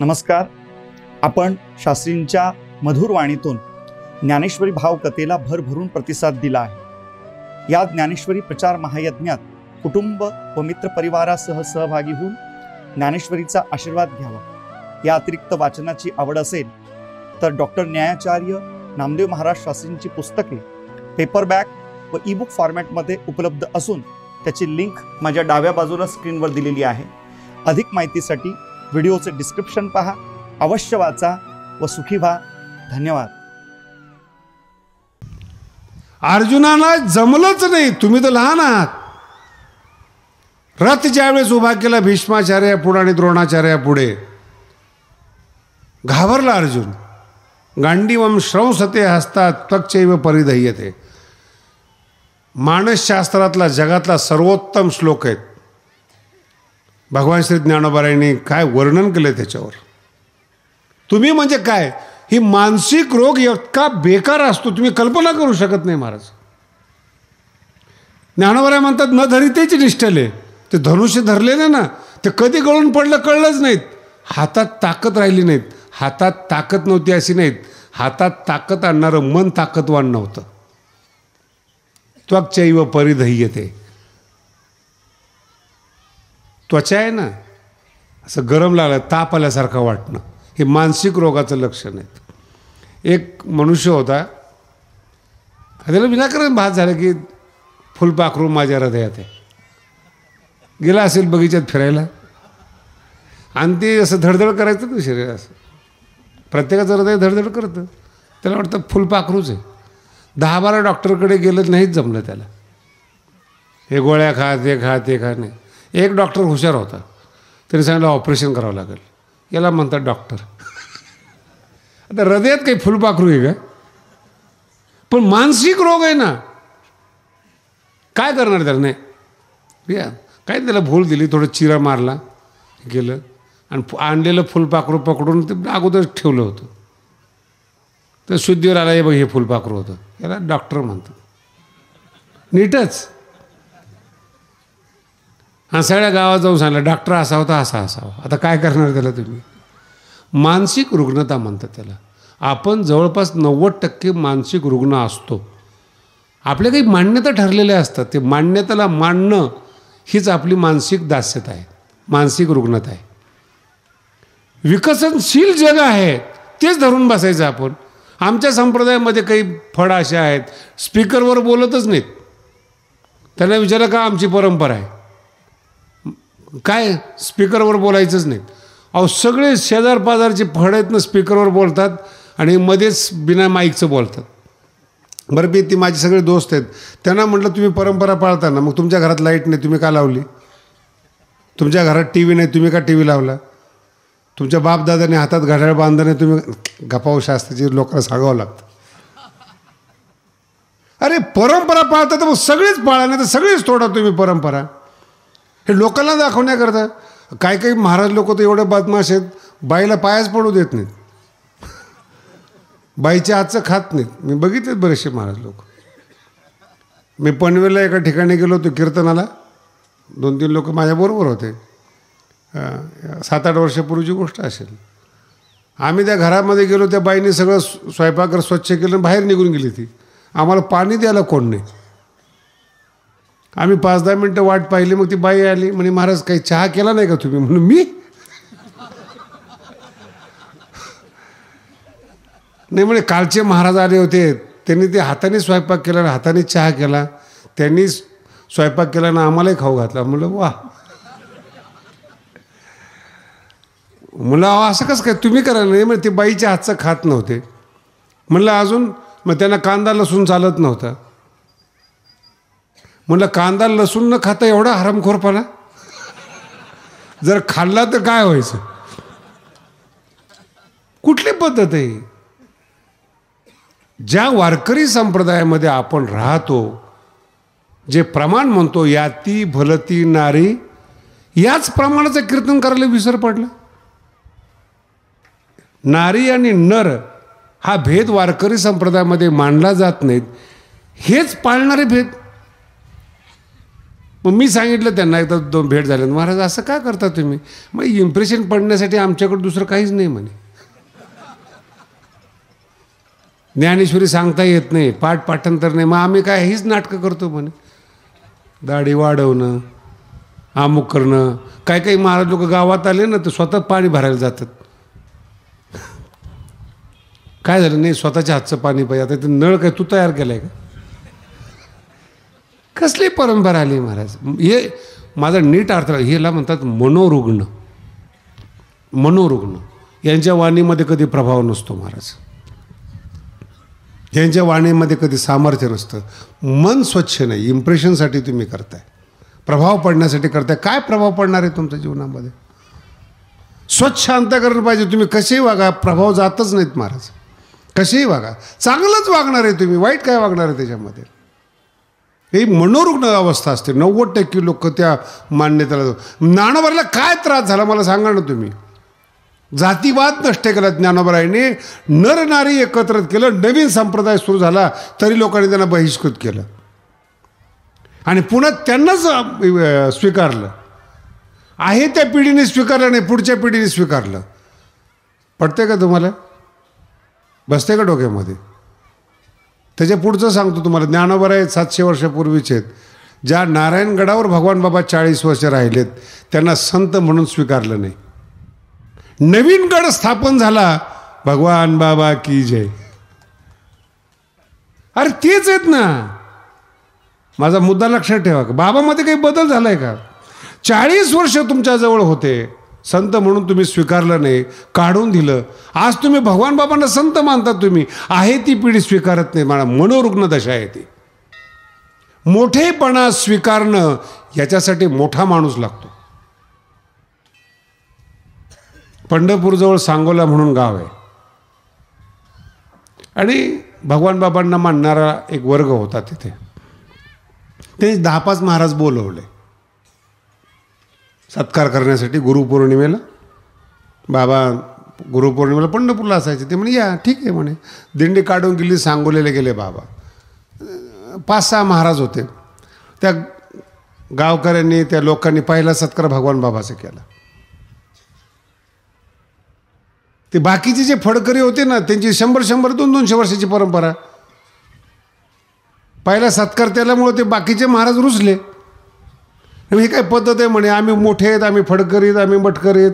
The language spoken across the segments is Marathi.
नमस्कार आपण शास्त्रींच्या मधुर वाणीतून ज्ञानेश्वरी भावकथेला भरभरून प्रतिसाद दिला आहे या ज्ञानेश्वरी प्रचार महायज्ञात कुटुंब व मित्रपरिवारासह सहभागी होऊन ज्ञानेश्वरीचा आशीर्वाद घ्यावा या अतिरिक्त वाचनाची आवड असेल तर डॉक्टर न्यायाचार्य नामदेव महाराज शास्त्रींची पुस्तके पेपरबॅक व ईबुक फॉर्मॅटमध्ये उपलब्ध असून त्याची लिंक माझ्या डाव्या बाजूला स्क्रीनवर दिलेली आहे अधिक माहितीसाठी व्हिडिओचे डिस्क्रिप्शन पहा अवश्य वाचा व सुखी व्हा धन्यवाद अर्जुनाला जमलंच नाही तुम्ही तर लहान आहात रथ वेळेस उभा केला भीष्माचार्या पुढे आणि द्रोणाचार्या पुढे घाबरला अर्जुन गांडीवम श्रंसते हसतात त्वकचैव परिधय्यते मानसशास्त्रातला जगातला सर्वोत्तम श्लोक आहेत भगवान श्री ज्ञानोबारायांनी काय वर्णन केलं त्याच्यावर तुम्ही म्हणजे काय ही मानसिक रोग इतका बेकार असतो तुम्ही कल्पना करू शकत नाही महाराज ज्ञानोबाराय म्हणतात न धरितेच निष्ठले ते धनुष्य धरलेले ना ते कधी गळून पडलं कळलंच नाहीत हातात ताकद राहिली नाहीत हातात ताकद नव्हती अशी नाहीत हातात ताकद आणणारं मन ताकदवान नव्हतं त्वचैव परिधही ते त्वचा आहे ना असं गरम लागलं ताप आल्यासारखं वाटणं हे मानसिक रोगाचं लक्षण आहे एक मनुष्य होता त्याला विनाकारण भात झालं की फुलपाखरू माझ्या हृदयात आहे गेला असेल बगीच्यात फिरायला आणि ते असं धडधड करायचं ना शरीर असं प्रत्येकाचं हृदय धडधड करतं त्याला वाटतं फुलपाखरूच आहे दहा बारा डॉक्टरकडे गेलं नाहीच जमलं त्याला हे गोळ्या खा ते खा ते खा नाही एक डॉक्टर हुशार होता तरी सांगितलं ऑपरेशन करावं लागेल याला म्हणतात डॉक्टर आता हृदयात काही फुलपाखरू आहे का पण मानसिक रोग आहे ना काय करणार त्याला नाही काय त्याला भूल दिली थोडं चिरा मारला गेलं आणि आणलेलं फुलपाखरू पकडून ते अगोदर ठेवलं होतं तर शुद्धीवर आला हे बघ हे फुलपाखरू होतं याला डॉक्टर म्हणतात नीटच हा सगळ्या गावात जाऊन सांगला डॉक्टर असा होता असा असावा आता काय करणार त्याला तुम्ही मानसिक रुग्णता म्हणतात त्याला आपण जवळपास नव्वद टक्के मानसिक रुग्ण असतो आपल्या काही मान्यता ठरलेल्या असतात ते मान्यताला मांडणं हीच आपली मानसिक दास्यता आहे मानसिक रुग्णता आहे विकसनशील जग आहे तेच धरून बसायचं आपण आमच्या संप्रदायामध्ये काही फळ असे आहेत स्पीकरवर बोलतच नाहीत त्यांना विचारा का आमची परंपरा आहे काय स्पीकरवर बोलायचंच नाही अहो सगळे शेजार पाजारचे ना स्पीकरवर बोलतात आणि मध्येच बिना माईकचं बोलतात बरं मी ती माझे सगळे दोस्त आहेत त्यांना म्हटलं तुम्ही परंपरा पाळता ना मग तुमच्या घरात लाईट नाही तुम्ही का लावली तुमच्या घरात टी व्ही नाही तुम्ही का टी व्ही लावला तुमच्या बापदादाने हातात घड्याळ बांधणे तुम्ही गपाव शास्त्राची लोकांना सांगावं लागतं अरे परंपरा पाळता तर मग सगळेच पाळा नाही तर सगळेच तोडा तुम्ही परंपरा हे लोकांना दाखवण्याकरता काही काही महाराज लोक तर एवढे बदमाश आहेत बाईला पायाच पडू देत नाहीत बाईच्या हातचं खात नाहीत मी बघितलेत बरेचसे महाराज लोक मी पनवेलला एका ठिकाणी गेलो होतो कीर्तनाला दोन तीन लोक माझ्याबरोबर होते सात आठ वर्षापूर्वीची गोष्ट असेल आम्ही त्या घरामध्ये गेलो त्या बाईने सगळं स्वयंपाकघर स्वच्छ केलं बाहेर निघून गेली ती आम्हाला पाणी द्यायला कोण नाही आम्ही पाच दहा मिनटं वाट पाहिली मग ती बाई आली म्हणे महाराज काही चहा केला नाही का तुम्ही म्हणून मी नाही म्हणे कालचे महाराज आले होते त्यांनी ते हाताने स्वयंपाक केला आणि हाताने चहा केला त्यांनी स्वयंपाक केला ना आम्हालाही खाऊ घातला म्हणलं वा म्हणलं असं कसं काय तुम्ही करा नाही म्हणजे ते बाईच्या हातचं खात नव्हते म्हणलं अजून मग त्यांना कांदा लसूण चालत नव्हता म्हणलं कांदा लसूण न खाता एवढा हरमखोरपणा जर खाल्ला तर काय व्हायचं कुठली पद्धत आहे ज्या वारकरी संप्रदायामध्ये आपण राहतो जे प्रमाण म्हणतो याती भलती नारी याच प्रमाणाचं कीर्तन करायला विसर पडलं नारी आणि नर हा भेद वारकरी संप्रदायामध्ये मानला जात नाहीत हेच पाळणारे भेद मग मी सांगितलं त्यांना एकदा दोन भेट झाल्या महाराज असं का करता तुम्ही मग इम्प्रेशन पडण्यासाठी आमच्याकडे दुसरं काहीच नाही म्हणे ज्ञानेश्वरी सांगता येत नाही पाठ पाठांतर नाही मग आम्ही काय हीच नाटकं करतो म्हणे दाढी वाढवणं अमुक करणं काही काही महाराज लोक गावात आले ना तर स्वतः पाणी भरायला जातात काय झालं नाही स्वतःच्या हातचं पाणी पाहिजे आता ते नळ काय तू तयार केलं आहे का कसली परंपरा आली महाराज हे माझा नीट अर्थ हेला म्हणतात मनोरुग्ण मनोरुग्ण यांच्या वाणीमध्ये कधी प्रभाव नसतो महाराज यांच्या वाणीमध्ये कधी सामर्थ्य नसतं मन स्वच्छ नाही इम्प्रेशनसाठी तुम्ही करताय प्रभाव पडण्यासाठी करताय काय प्रभाव पडणार आहे तुमच्या जीवनामध्ये स्वच्छ अंतकरण पाहिजे तुम्ही कसेही वागा प्रभाव जातच नाहीत महाराज कसेही वागा चांगलंच वागणार आहे तुम्ही वाईट काय वागणार आहे त्याच्यामध्ये हे मनोरुग्ण अवस्था असते नव्वद टक्के लोक त्या मान्यतेला ज्ञानोबराला काय त्रास झाला मला सांगा ना तुम्ही जातीवाद नष्ट केला ज्ञानोबराईने नर नारी एकत्रित केलं नवीन संप्रदाय सुरू झाला तरी लोकांनी त्यांना बहिष्कृत केलं आणि पुन्हा त्यांनाच स्वीकारलं आहे त्या पिढीने स्वीकारलं नाही पुढच्या पिढीने स्वीकारलं पडते का तुम्हाला बसते का डोक्यामध्ये त्याच्या पुढचं सांगतो तुम्हाला ज्ञानोबर आहेत सातशे वर्षापूर्वीचे आहेत ज्या नारायणगडावर भगवान बाबा चाळीस वर्ष राहिलेत त्यांना संत म्हणून स्वीकारलं नाही नवीन गड स्थापन झाला भगवान बाबा की जय अरे तेच आहेत ना माझा मुद्दा लक्षात ठेवा का बाबामध्ये काही बदल झालाय का चाळीस वर्ष तुमच्याजवळ होते संत म्हणून तुम्ही स्वीकारलं नाही काढून दिलं आज तुम्ही भगवान बाबांना संत मानता तुम्ही आहे ती पिढी स्वीकारत नाही मला मनोरुग्ण दशा आहे ती मोठेपणा स्वीकारणं याच्यासाठी मोठा माणूस लागतो पंढरपूरजवळ सांगोला म्हणून गाव आहे आणि भगवान बाबांना मानणारा एक वर्ग होता तिथे त्यांनी दहा पाच महाराज बोलवले सत्कार करण्यासाठी गुरुपौर्णिमेला बाबा गुरुपौर्णिमेला पंढरपूरला असायचे ते म्हणे या ठीक आहे म्हणे दिंडी काढून गेली सांगोलेले गेले बाबा पाच सहा महाराज होते त्या गावकऱ्यांनी त्या लोकांनी पहिला सत्कार भगवान बाबाचा केला ते बाकीचे जे फडकरी होते ना त्यांची शंभर शंभर दोन दोनशे वर्षाची परंपरा पहिला सत्कार त्यालामुळं ते बाकीचे महाराज रुजले ही काय पद्धत आहे म्हणे आम्ही मोठे आहेत आम्ही फडकरीत आम्ही मटकरीत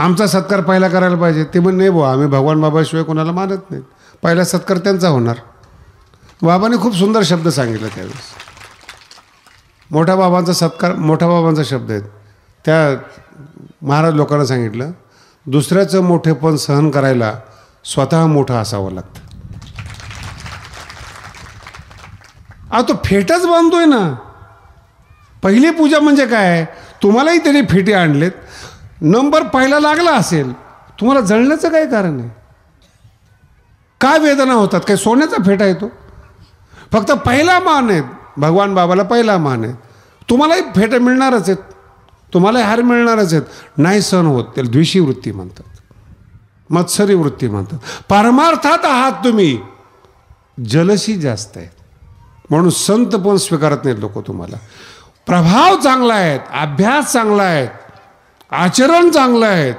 आमचा सत्कार पहिला करायला पाहिजे ते पण नाही बुवा आम्ही भगवान बाबाशिवाय कोणाला मानत नाहीत पहिला सत्कार त्यांचा होणार बाबाने खूप सुंदर शब्द सांगितला त्यावेळेस मोठ्या बाबांचा सत्कार मोठ्या बाबांचा शब्द आहेत त्या महाराज लोकांना सांगितलं दुसऱ्याचं मोठेपण सहन करायला स्वतः मोठं असावं लागतं आता तो फेटच बांधतोय ना पहिली पूजा म्हणजे काय तुम्हालाही त्याने फेटे आणलेत नंबर पहिला लागला असेल तुम्हाला जळण्याचं काय कारण आहे काय वेदना होतात काही सोन्याचा फेटा येतो फक्त पहिला मान आहेत भगवान बाबाला पहिला मान आहे तुम्हालाही फेटे मिळणारच आहेत तुम्हालाही हार मिळणारच आहेत नाही सण होत त्याला द्विषी वृत्ती म्हणतात मत्सरी वृत्ती म्हणतात परमार्थात आहात तुम्ही जलशी जास्त आहेत म्हणून संत पण स्वीकारत नाहीत लोक तुम्हाला प्रभाव चांगला आहेत अभ्यास चांगला आहे आचरण चांगलं आहे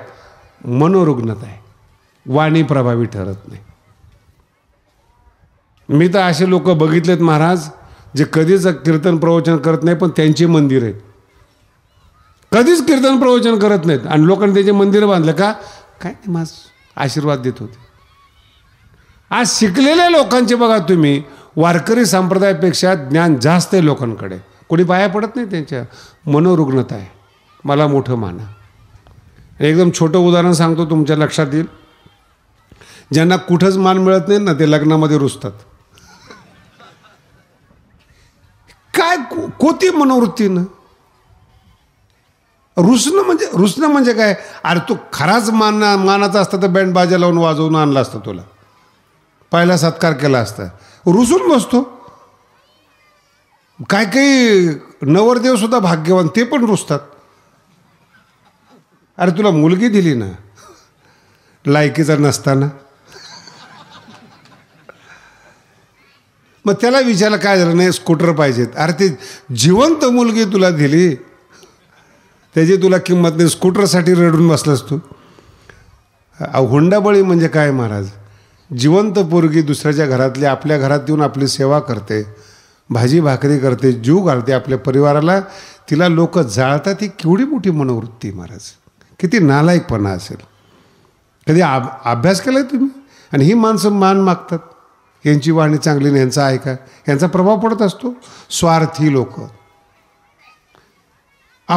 मनोरुग्णता आहे वाणी प्रभावी ठरत नाही मी तर असे लोक बघितलेत महाराज जे कधीच कीर्तन प्रवचन करत नाही पण त्यांची मंदिर आहेत कधीच कीर्तन प्रवचन करत नाहीत आणि लोकांनी त्यांचे मंदिर बांधले का काय नाही माझ आशीर्वाद देत होते आज शिकलेल्या लोकांचे बघा तुम्ही वारकरी संप्रदायापेक्षा ज्ञान जास्त आहे लोकांकडे कोणी बाया पडत नाही त्यांच्या मनोरुग्णता आहे मला मोठं माना एकदम छोटं उदाहरण सांगतो तुमच्या लक्षात येईल ज्यांना कुठंच मान मिळत नाही ना ते लग्नामध्ये रुजतात काय कोती मनोवृत्तीनं रुसणं म्हणजे रुसणं म्हणजे काय अरे तू खराच माना मानाचा असता तर बँड बाजा लावून वाजवून आणला असता तुला पहिला सत्कार केला असता रुसून बसतो काय काही नवरदेव सुद्धा भाग्यवान ते पण रुसतात अरे तुला मुलगी दिली ना लायकीचा नसताना मग त्याला विचारलं काय झालं नाही स्कूटर पाहिजेत अरे ते जिवंत मुलगी तुला दिली त्याची तुला किंमत नाही स्कूटरसाठी रडून बसलास तू हुंडाबळी म्हणजे काय महाराज जिवंत पोरगी दुसऱ्याच्या घरातली आपल्या घरात येऊन आपली सेवा करते भाजी भाकरी करते जीव घालते आपल्या परिवाराला तिला लोक जाळतात ही केवढी मोठी मनोवृत्ती महाराज किती नालायकपणा असेल कधी आभ अभ्यास केला आहे तुम्ही आणि ही माणसं मान मागतात यांची वाणी चांगली नाही यांचा ऐका यांचा प्रभाव पडत असतो स्वार्थी लोक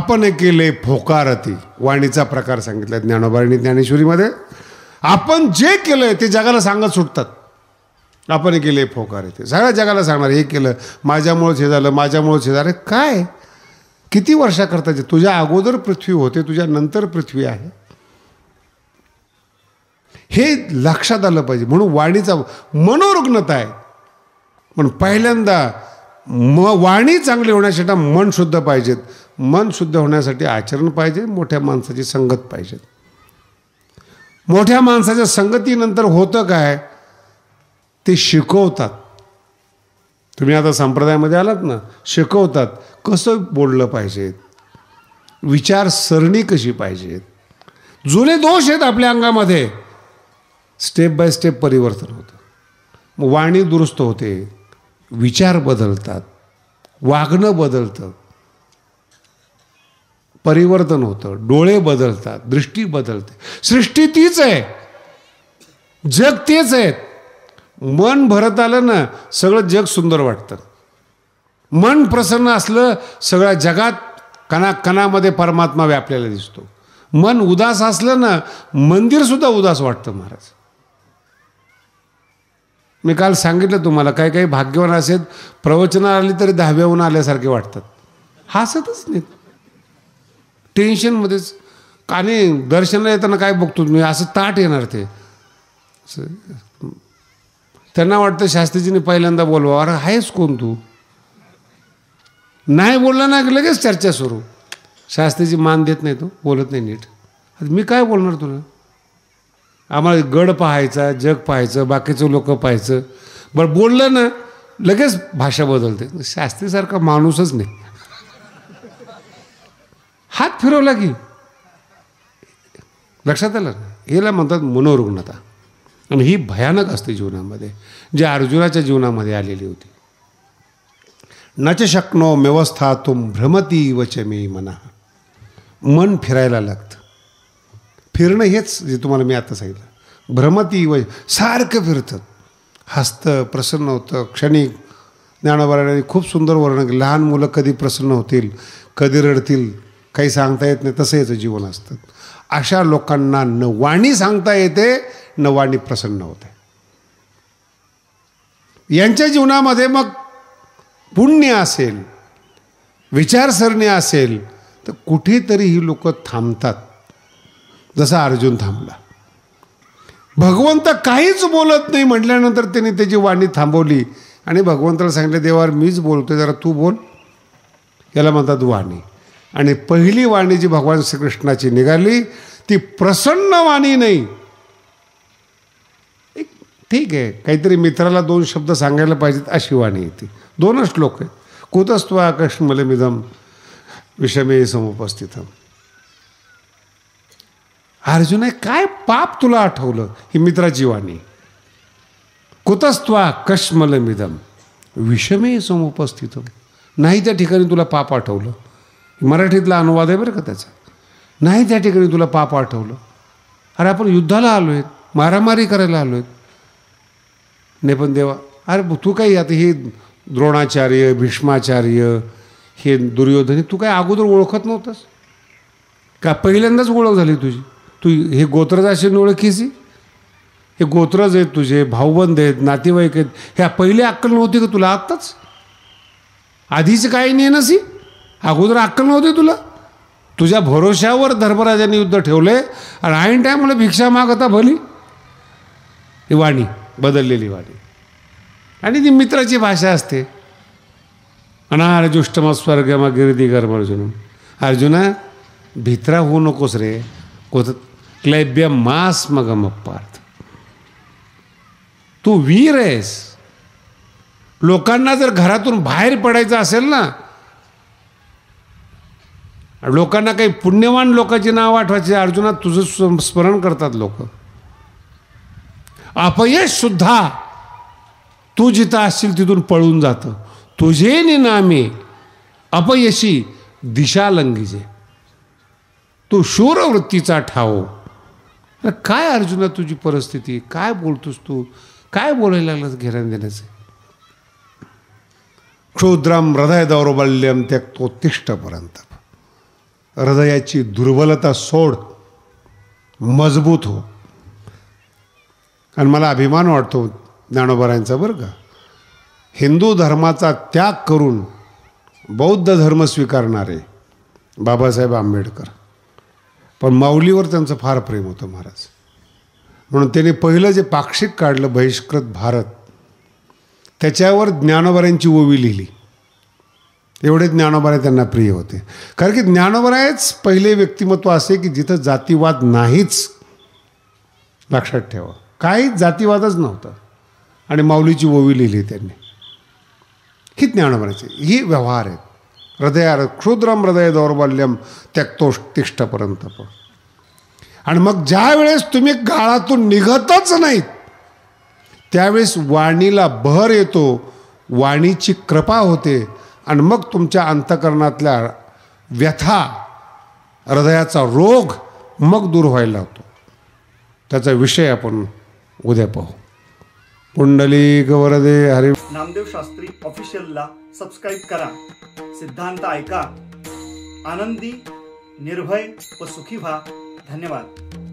आपण केले फोकारती वाणीचा प्रकार सांगितला ज्ञानोबाणी ज्ञानेश्वरीमध्ये आपण जे आहे ते जगाला सांगत सुटतात आपण केले फोकार येते सगळ्या जगाला सांगणार हे केलं माझ्यामुळेच हे झालं माझ्यामुळेच हे झालं काय किती वर्षाकरता जे तुझ्या अगोदर पृथ्वी होते तुझ्या नंतर पृथ्वी आहे हे लक्षात आलं पाहिजे म्हणून वाणीचा मनोरुग्णता आहे पण पहिल्यांदा म वाणी चांगली होण्यासाठी मन शुद्ध पाहिजेत मन शुद्ध होण्यासाठी आचरण पाहिजे मोठ्या माणसाची संगत पाहिजेत मोठ्या माणसाच्या संगतीनंतर होतं काय ते शिकवतात तुम्ही आता संप्रदायामध्ये आलात ना शिकवतात कसं बोललं पाहिजेत विचारसरणी कशी पाहिजेत जुने दोष आहेत आपल्या अंगामध्ये स्टेप बाय स्टेप परिवर्तन होतं वाणी दुरुस्त होते विचार बदलतात वागणं बदलतं परिवर्तन होतं डोळे बदलतात दृष्टी बदलते सृष्टी तीच आहे जग तेच आहेत मन भरत आलं ना सगळं जग सुंदर वाटतं मन प्रसन्न असलं सगळ्या जगात कणा कणामध्ये परमात्मा व्यापलेला दिसतो मन उदास असलं ना मंदिरसुद्धा उदास वाटतं महाराज मी काल सांगितलं तुम्हाला काही काही भाग्यवान असेल प्रवचना आली तरी दहाव्याहून आल्यासारखे वाटतात हसतच नाही टेन्शनमध्येच आणि दर्शनला येताना काय बघतो मी असं ताट येणार ते त्यांना वाटतं शास्त्रीजीने पहिल्यांदा बोलवा अरे आहेस कोण तू नाही बोलला ना लगेच चर्चा सुरू शास्त्रीजी मान देत नाही तो बोलत नाही नीट आता मी काय बोलणार तुला आम्हाला गड पाहायचा जग पाहायचं बाकीचं लोक पाहायचं बरं बोललं ना लगेच भाषा बदलते शास्त्रीसारखा माणूसच नाही हात फिरवला की लक्षात आलं ना याला म्हणतात मनोरुग्णता आणि ही भयानक असते जीवनामध्ये जे अर्जुनाच्या जीवनामध्ये आलेली होती नच शक्नो व्यवस्था तुम भ्रमती वच मे मना मन फिरायला लागतं फिरणं हेच जे तुम्हाला मी आता सांगितलं भ्रमती व सारखं फिरतं हसतं प्रसन्न होतं क्षणिक ज्ञानवराने खूप सुंदर वर्णन लहान मुलं कधी प्रसन्न होतील कधी रडतील काही सांगता येत नाही तसं याचं जीवन असतं अशा लोकांना वाणी सांगता येते वाणी प्रसन्न होते यांच्या जीवनामध्ये मग पुण्य असेल विचारसरणी असेल तर कुठेतरी ही लोक थांबतात जसा अर्जुन थांबला भगवंत काहीच बोलत नाही म्हटल्यानंतर त्यांनी त्याची वाणी थांबवली आणि भगवंताला सांगितलं देवावर मीच बोलतोय जरा तू बोल याला म्हणतात वाणी आणि पहिली वाणी जी भगवान श्रीकृष्णाची निघाली ती प्रसन्न वाणी नाही ठीक आहे काहीतरी मित्राला दोन शब्द सांगायला पाहिजेत अशी वाणी ती दोनच श्लोक आहेत आकर्ष मलमिदम विषमे समुपस्थित अर्जुन काय पाप तुला आठवलं ही मित्राची वाणी कुतस्त्वा कश्मलमिदम विषमे समुपस्थित नाही त्या ठिकाणी तुला पाप आठवलं मराठीतला अनुवाद आहे बरं का त्याचा नाही त्या ठिकाणी तुला पाप आठवलं अरे आपण युद्धाला आलो आहेत मारामारी करायला आलो आहेत नाही पण देवा अरे तू काही आता हे द्रोणाचार्य भीष्माचार्य हे दुर्योधन तू काय अगोदर ओळखत नव्हतंस का पहिल्यांदाच ओळख झाली तुझी तू हे असे ओळखीस हे गोत्रज आहेत तुझे भाऊबंद आहेत नातेवाईक आहेत ह्या पहिले अक्कल नव्हती का तुला आत्ताच आधीच काही नाही सी अगोदर अक्कल नव्हते तुला तुझ्या भरोश्यावर धर्मराजाने युद्ध ठेवले आणि ऐन टायमाला भिक्षा मागता भली ही वाणी बदललेली वाणी आणि ती मित्राची भाषा असते स्वर्ग स्वर्गम गिरिदी गर्म अर्जुन अर्जुना भित्रा होऊ नकोस रे कोत क्लैब्य मास मगम पार्थ तू वीर आहेस लोकांना जर घरातून बाहेर पडायचं असेल ना लोकांना काही पुण्यवान लोकांची नाव आठवायचे अर्जुनात तुझं स्मरण करतात लोक अपयश सुद्धा तू जिथं असशील तिथून पळून जातं तुझे निनामे अपयशी दिशा लंगीचे तू शूरवृत्तीचा ठाव काय अर्जुना तुझी परिस्थिती काय बोलतोस तू काय बोलायला लागलास घेऱ्यान देण्याचे क्षुद्रम हृदय दौर्बल्यम तिष्ठपर्यंत हृदयाची दुर्बलता सोड मजबूत हो आणि मला अभिमान वाटतो ज्ञानोबरायांचा बरं का हिंदू धर्माचा त्याग करून बौद्ध धर्म स्वीकारणारे बाबासाहेब आंबेडकर पण माऊलीवर त्यांचं फार प्रेम होतं महाराज म्हणून त्याने पहिलं जे पाक्षिक काढलं बहिष्कृत भारत त्याच्यावर ज्ञानोबऱ्यांची ओवी लिहिली एवढे ज्ञानोबराय त्यांना प्रिय होते कारण की ज्ञानोबरायच पहिले व्यक्तिमत्व असे की जिथं जातीवाद नाहीच लक्षात ठेवा काही जातीवादच नव्हता आणि माऊलीची ओवी लिहिली त्यांनी ही ज्ञानोबरायचे ही व्यवहार आहेत हृदयार क्षुद्रम हृदय दौर्बल्यम त्यक्तोष तिष्ठपर्यंत पण आणि मग ज्या वेळेस तुम्ही गाळातून निघतच नाहीत त्यावेळेस वाणीला बहर येतो वाणीची कृपा होते आणि मग तुमच्या अंतकरणातल्या व्यथा हृदयाचा रोग मग दूर व्हायला होतो त्याचा विषय आपण उद्या पाहू पुंडलिक वरदे हरी नामदेव शास्त्री ला सबस्क्राईब करा सिद्धांत ऐका आनंदी निर्भय व सुखी व्हा धन्यवाद